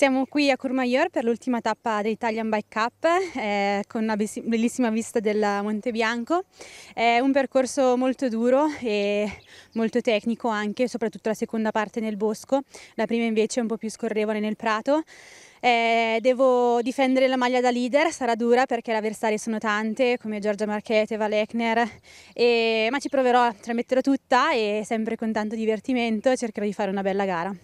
Siamo qui a Courmayeur per l'ultima tappa dell'Italian Bike Cup eh, con una bellissima vista del Monte Bianco. È un percorso molto duro e molto tecnico anche, soprattutto la seconda parte nel bosco, la prima invece è un po' più scorrevole nel prato. Eh, devo difendere la maglia da leader, sarà dura perché le avversarie sono tante come Giorgia Marchete, Valekner, e... ma ci proverò trametterò tutta e sempre con tanto divertimento cercherò di fare una bella gara.